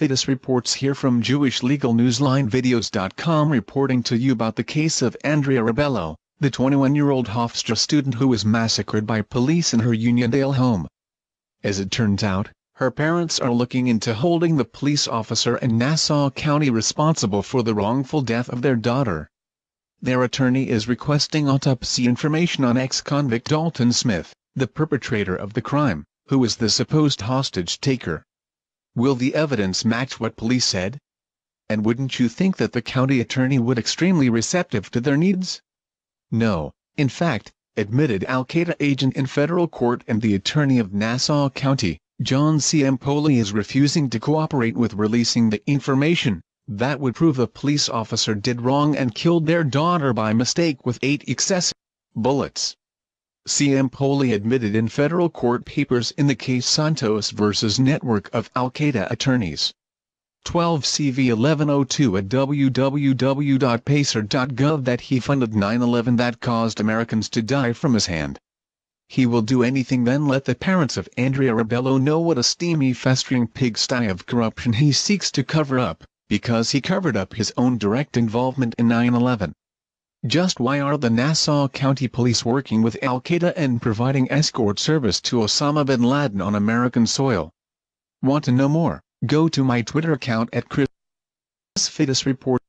Fidesz reports here from Jewish Legal Newsline Videos.com reporting to you about the case of Andrea Ribello, the 21-year-old Hofstra student who was massacred by police in her Uniondale home. As it turns out, her parents are looking into holding the police officer in Nassau County responsible for the wrongful death of their daughter. Their attorney is requesting autopsy information on ex-convict Dalton Smith, the perpetrator of the crime, who was the supposed hostage-taker. Will the evidence match what police said? And wouldn't you think that the county attorney would extremely receptive to their needs? No, in fact, admitted al-Qaeda agent in federal court and the attorney of Nassau County, John C. Empoli is refusing to cooperate with releasing the information that would prove a police officer did wrong and killed their daughter by mistake with eight excessive bullets. CM Poli admitted in federal court papers in the case Santos v. Network of Al-Qaeda Attorneys. 12 CV 1102 at www.pacer.gov that he funded 9-11 that caused Americans to die from his hand. He will do anything then let the parents of Andrea Ribello know what a steamy festering pigsty of corruption he seeks to cover up, because he covered up his own direct involvement in 9-11. Just why are the Nassau County Police working with al-Qaeda and providing escort service to Osama bin Laden on American soil? Want to know more? Go to my Twitter account at Chris Fittis Report.